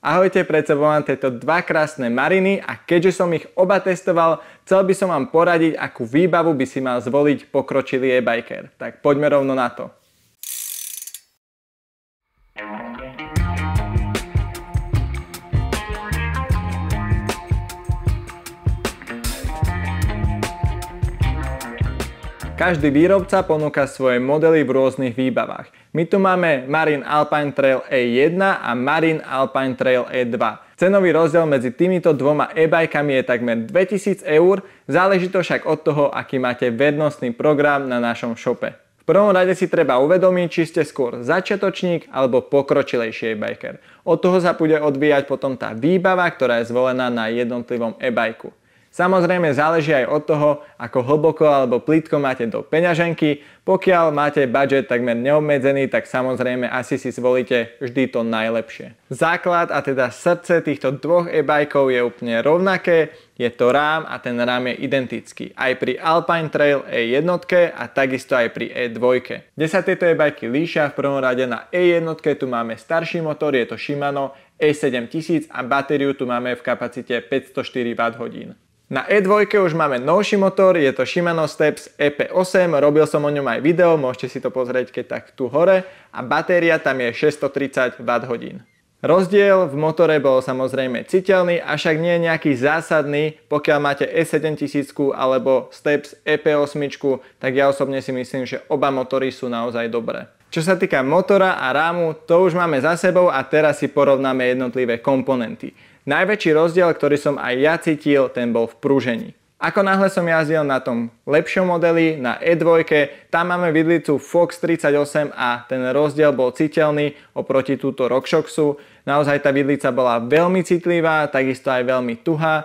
Ahojte, pred sebou mám tieto dva krásne mariny a keďže som ich oba testoval, chcel by som vám poradiť, akú výbavu by si mal zvoliť pokročilý e-biker. Tak poďme rovno na to. Každý výrobca ponúka svoje modely v rôznych výbavách. My tu máme Marine Alpine Trail E1 a Marine Alpine Trail E2. Cenový rozdiel medzi týmito dvoma e-bajkami je takmer 2000 eur, záleží to však od toho, aký máte vednostný program na našom shope. V prvom rade si treba uvedomiť, či ste skôr začiatočník alebo pokročilejší e-biker. Od toho sa bude odvíjať potom tá výbava, ktorá je zvolená na jednotlivom e-bajku. Samozrejme záleží aj od toho, ako hlboko alebo plítko máte do peňaženky. Pokiaľ máte budget takmer neobmedzený, tak samozrejme asi si zvolíte vždy to najlepšie. Základ a teda srdce týchto dvoch e-bajkov je úplne rovnaké, je to rám a ten rám je identický aj pri Alpine Trail E1 a takisto aj pri E2. Kde sa tieto e-bajky líšia v prvom rade na E1 tu máme starší motor, je to Shimano E7000 a batériu tu máme v kapacite 504 Wh. Na E2 už máme novší motor, je to Shimano Steps EP8, robil som o ňom aj video, môžete si to pozrieť keď tak tu hore a batéria tam je 630 Wh. Rozdiel v motore bol samozrejme citeľný, avšak nie nejaký zásadný, pokiaľ máte E7000 alebo Steps EP8, tak ja osobne si myslím, že oba motory sú naozaj dobré. Čo sa týka motora a rámu, to už máme za sebou a teraz si porovnáme jednotlivé komponenty. Najväčší rozdiel, ktorý som aj ja cítil, ten bol v prúžení. Ako náhle som jazdil na tom lepšom modeli, na E2, tam máme vidlicu Fox 38 a ten rozdiel bol citeľný oproti túto RockShoxu. Naozaj tá vidlica bola veľmi citlivá, takisto aj veľmi tuhá. E,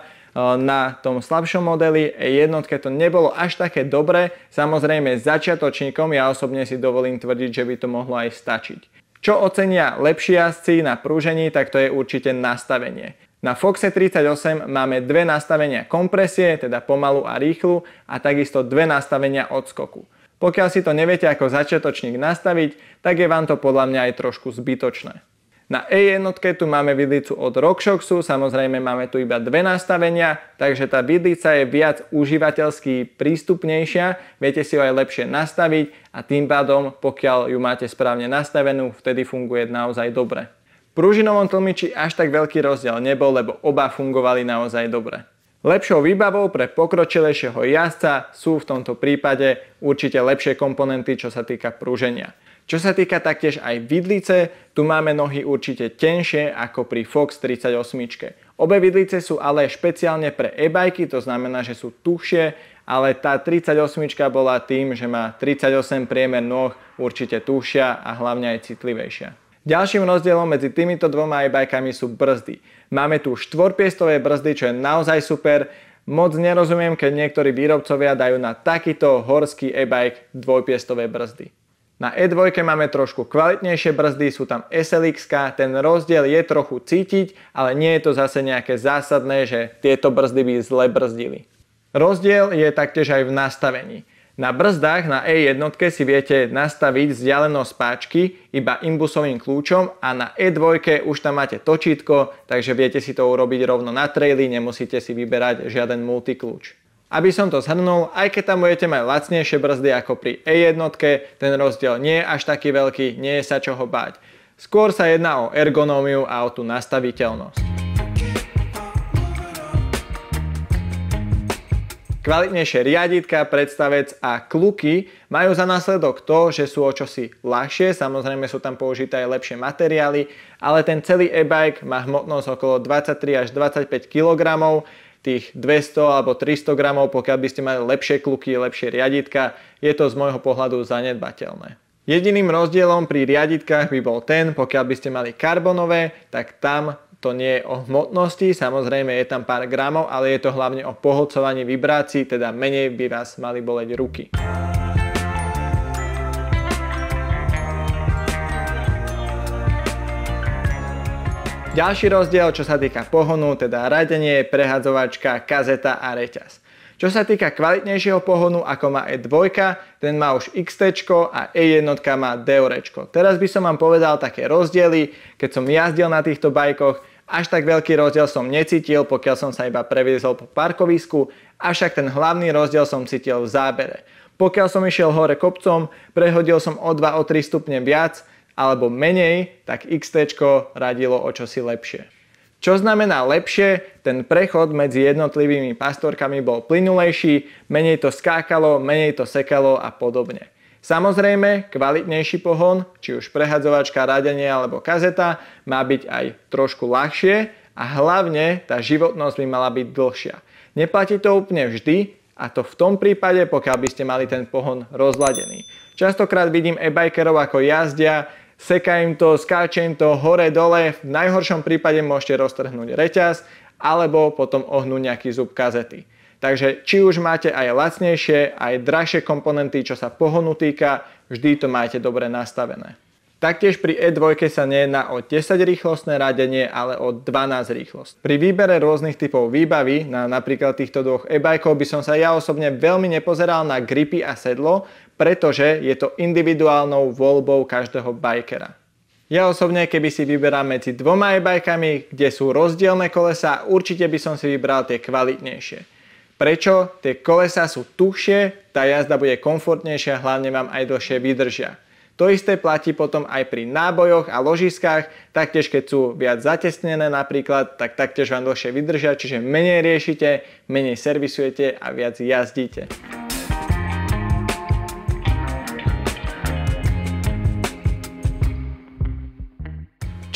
na tom slabšom modeli E1 to nebolo až také dobré, samozrejme začiatočníkom ja osobne si dovolím tvrdiť, že by to mohlo aj stačiť. Čo ocenia lepší jazdci na prúžení, tak to je určite nastavenie. Na Foxe 38 máme dve nastavenia kompresie, teda pomalu a rýchlu a takisto dve nastavenia odskoku. Pokiaľ si to neviete ako začiatočník nastaviť, tak je vám to podľa mňa aj trošku zbytočné. Na E1 tu máme vidlicu od RockShoxu, samozrejme máme tu iba dve nastavenia, takže tá vidlica je viac užívateľsky prístupnejšia, viete si ju aj lepšie nastaviť a tým pádom, pokiaľ ju máte správne nastavenú, vtedy funguje naozaj dobre pružinovom tlmiči až tak veľký rozdiel nebol, lebo oba fungovali naozaj dobre. Lepšou výbavou pre pokročilejšieho jazdca sú v tomto prípade určite lepšie komponenty, čo sa týka prúženia. Čo sa týka taktiež aj vidlice, tu máme nohy určite tenšie ako pri Fox 38. Obe vidlice sú ale špeciálne pre e-bajky, to znamená, že sú tuhšie, ale tá 38 bola tým, že má 38 priemer noh, určite tuhšia a hlavne aj citlivejšia. Ďalším rozdielom medzi týmito dvoma e-bajkami sú brzdy. Máme tu štvorpiestové brzdy, čo je naozaj super. Moc nerozumiem, keď niektorí výrobcovia dajú na takýto horský e-bike dvojpiestové brzdy. Na E2 máme trošku kvalitnejšie brzdy, sú tam SLX, ten rozdiel je trochu cítiť, ale nie je to zase nejaké zásadné, že tieto brzdy by zle brzdili. Rozdiel je taktiež aj v nastavení. Na brzdách na E1 si viete nastaviť vzdialenosť páčky iba imbusovým kľúčom a na E2 už tam máte točítko, takže viete si to urobiť rovno na traily, nemusíte si vyberať žiaden multikľúč. Aby som to zhrnul, aj keď tam budete mať lacnejšie brzdy ako pri E1, ten rozdiel nie je až taký veľký, nie je sa čoho báť. Skôr sa jedná o ergonómiu a o tú nastaviteľnosť. Kvalitnejšie riaditka, predstavec a kluky majú za následok to, že sú o čosi ľahšie, samozrejme sú tam použité aj lepšie materiály, ale ten celý e-bike má hmotnosť okolo 23 až 25 kg, tých 200 alebo 300 g, pokiaľ by ste mali lepšie kluky, lepšie riaditka, je to z môjho pohľadu zanedbateľné. Jediným rozdielom pri riaditkách by bol ten, pokiaľ by ste mali karbonové, tak tam to nie je o hmotnosti, samozrejme je tam pár gramov, ale je to hlavne o pohľcovaní vibrácií, teda menej by vás mali boleť ruky. Ďalší rozdiel, čo sa týka pohonu, teda radenie, prehadzovačka, kazeta a reťaz. Čo sa týka kvalitnejšieho pohonu, ako má E2, ten má už XT a E1 má DOR. Teraz by som vám povedal také rozdiely, keď som jazdil na týchto bajkoch, až tak veľký rozdiel som necítil, pokiaľ som sa iba previezol po parkovisku, avšak ten hlavný rozdiel som cítil v zábere. Pokiaľ som išiel hore kopcom, prehodil som o 2 o 3 stupne viac alebo menej, tak XT radilo o čosi lepšie. Čo znamená lepšie, ten prechod medzi jednotlivými pastorkami bol plynulejší, menej to skákalo, menej to sekalo a podobne. Samozrejme, kvalitnejší pohon, či už prehadzovačka, radenie alebo kazeta, má byť aj trošku ľahšie a hlavne tá životnosť by mala byť dlhšia. Neplatí to úplne vždy a to v tom prípade, pokiaľ by ste mali ten pohon rozladený. Častokrát vidím e-bikerov ako jazdia, seka im to, skáče im to hore, dole, v najhoršom prípade môžete roztrhnúť reťaz alebo potom ohnúť nejaký zub kazety. Takže či už máte aj lacnejšie, aj drahšie komponenty, čo sa pohonu týka, vždy to máte dobre nastavené. Taktiež pri E2 sa nejedná o 10 rýchlostné radenie, ale o 12 rýchlosť. Pri výbere rôznych typov výbavy, na napríklad týchto dvoch e bikov by som sa ja osobne veľmi nepozeral na gripy a sedlo, pretože je to individuálnou voľbou každého bikera. Ja osobne, keby si vyberám medzi dvoma e bikami kde sú rozdielne kolesa, určite by som si vybral tie kvalitnejšie. Prečo? Tie kolesa sú tuhšie, tá jazda bude komfortnejšia, hlavne vám aj dlhšie vydržia. To isté platí potom aj pri nábojoch a ložiskách, taktiež keď sú viac zatesnené napríklad, tak taktiež vám dlhšie vydržia, čiže menej riešite, menej servisujete a viac jazdíte.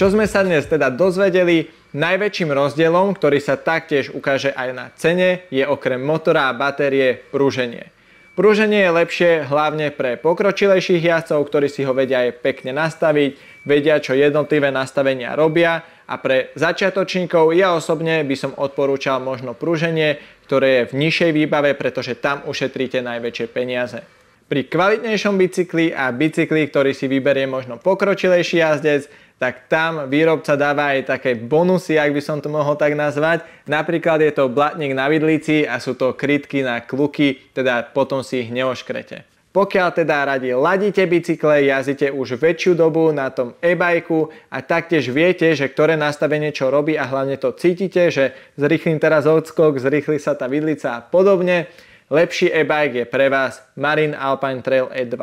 Čo sme sa dnes teda dozvedeli, najväčším rozdielom, ktorý sa taktiež ukáže aj na cene, je okrem motora a batérie prúženie. Prúženie je lepšie hlavne pre pokročilejších jazdcov, ktorí si ho vedia aj pekne nastaviť, vedia čo jednotlivé nastavenia robia a pre začiatočníkov ja osobne by som odporúčal možno prúženie, ktoré je v nižšej výbave, pretože tam ušetríte najväčšie peniaze. Pri kvalitnejšom bicykli a bicykli, ktorý si vyberie možno pokročilejší jazdec, tak tam výrobca dáva aj také bonusy, ak by som to mohol tak nazvať. Napríklad je to blatník na vidlici a sú to krytky na kluky, teda potom si ich neoškrete. Pokiaľ teda radi ladíte bicykle, jazdíte už väčšiu dobu na tom e-bajku a taktiež viete, že ktoré nastavenie čo robí a hlavne to cítite, že zrýchlim teraz odskok, zrýchli sa tá vidlica a podobne, lepší e-bike je pre vás Marin Alpine Trail E2.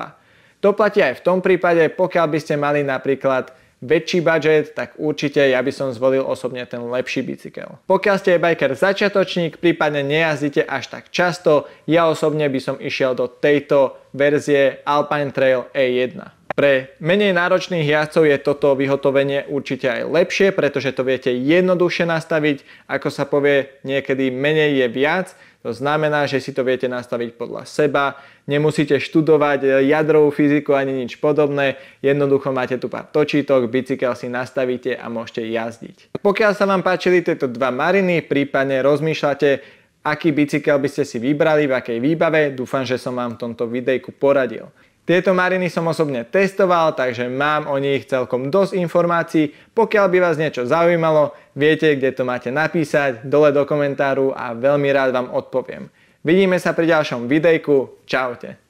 To platí aj v tom prípade, pokiaľ by ste mali napríklad väčší budget, tak určite ja by som zvolil osobne ten lepší bicykel. Pokiaľ ste biker začiatočník, prípadne nejazdíte až tak často, ja osobne by som išiel do tejto verzie Alpine Trail E1. Pre menej náročných jazdcov je toto vyhotovenie určite aj lepšie, pretože to viete jednoduchšie nastaviť, ako sa povie, niekedy menej je viac to znamená, že si to viete nastaviť podľa seba, nemusíte študovať eh, jadrovú fyziku ani nič podobné, jednoducho máte tu pár točítok, bicykel si nastavíte a môžete jazdiť. Pokiaľ sa vám páčili tieto dva mariny, prípadne rozmýšľate, aký bicykel by ste si vybrali, v akej výbave. Dúfam, že som vám v tomto videjku poradil. Tieto mariny som osobne testoval, takže mám o nich celkom dosť informácií. Pokiaľ by vás niečo zaujímalo, viete, kde to máte napísať, dole do komentáru a veľmi rád vám odpoviem. Vidíme sa pri ďalšom videjku. Čaute.